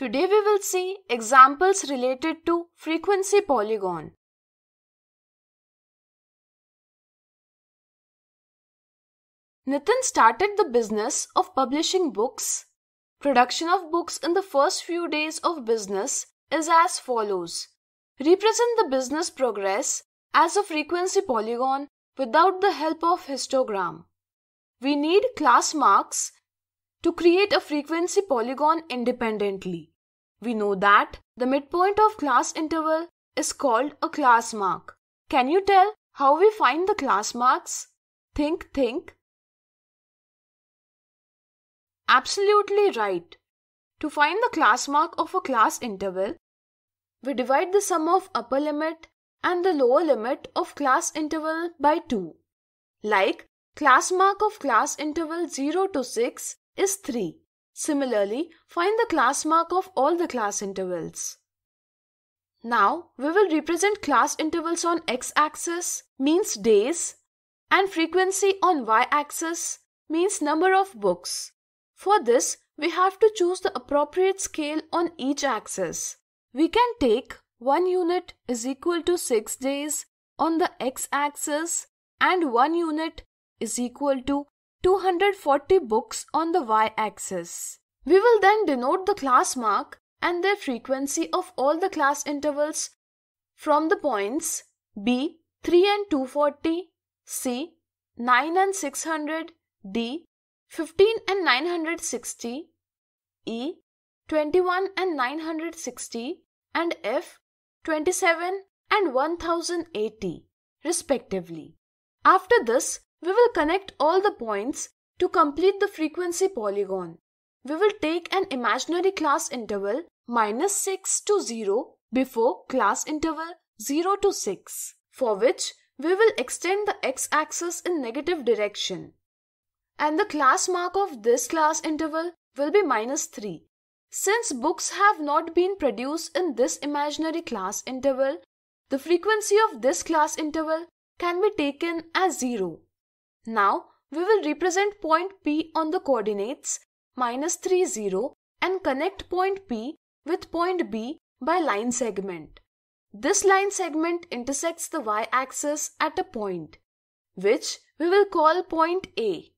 Today we will see examples related to frequency polygon. Nitin started the business of publishing books. Production of books in the first few days of business is as follows. Represent the business progress as a frequency polygon without the help of histogram. We need class marks to create a frequency polygon independently. We know that the midpoint of class interval is called a class mark. Can you tell how we find the class marks? Think, think. Absolutely right. To find the class mark of a class interval, we divide the sum of upper limit and the lower limit of class interval by 2. Like class mark of class interval 0 to 6 is 3. Similarly, find the class mark of all the class intervals. Now, we will represent class intervals on x-axis, means days, and frequency on y-axis, means number of books. For this, we have to choose the appropriate scale on each axis. We can take 1 unit is equal to 6 days on the x-axis and 1 unit is equal to 240 books on the y-axis. We will then denote the class mark and their frequency of all the class intervals from the points B 3 and 240, C 9 and 600, D 15 and 960, E 21 and 960 and F 27 and 1080 respectively. After this, we will connect all the points to complete the frequency polygon. We will take an imaginary class interval minus 6 to 0 before class interval 0 to 6, for which we will extend the x-axis in negative direction. And the class mark of this class interval will be minus 3. Since books have not been produced in this imaginary class interval, the frequency of this class interval can be taken as 0. Now we will represent point P on the coordinates minus 3, 0 and connect point P with point B by line segment. This line segment intersects the y-axis at a point, which we will call point A.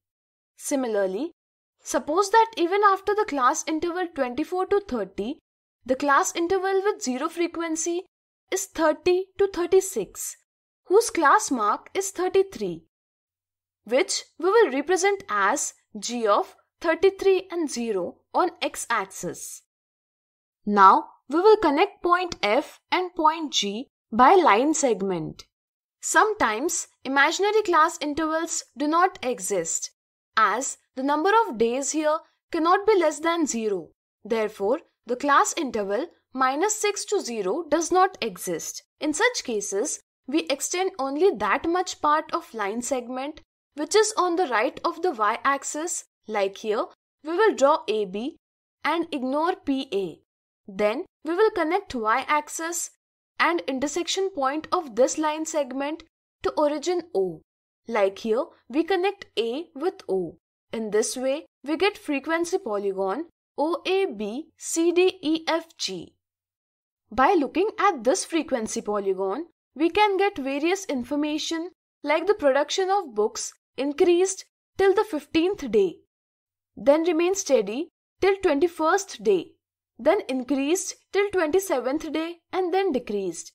Similarly, suppose that even after the class interval 24 to 30, the class interval with zero frequency is 30 to 36, whose class mark is 33 which we will represent as g of 33 and 0 on x-axis. Now we will connect point F and point G by line segment. Sometimes imaginary class intervals do not exist as the number of days here cannot be less than 0. Therefore, the class interval minus 6 to 0 does not exist. In such cases, we extend only that much part of line segment which is on the right of the y-axis like here, we will draw AB and ignore PA. Then we will connect y-axis and intersection point of this line segment to origin O. Like here, we connect A with O. In this way, we get frequency polygon OABCDEFG. By looking at this frequency polygon, we can get various information like the production of books increased till the 15th day, then remained steady till 21st day, then increased till 27th day and then decreased.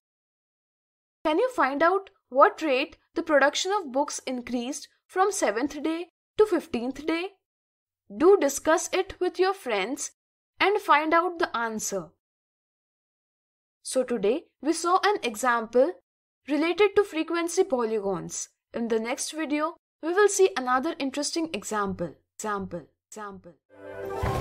Can you find out what rate the production of books increased from 7th day to 15th day? Do discuss it with your friends and find out the answer. So today we saw an example related to frequency polygons. In the next video, we will see another interesting example. Example. Example.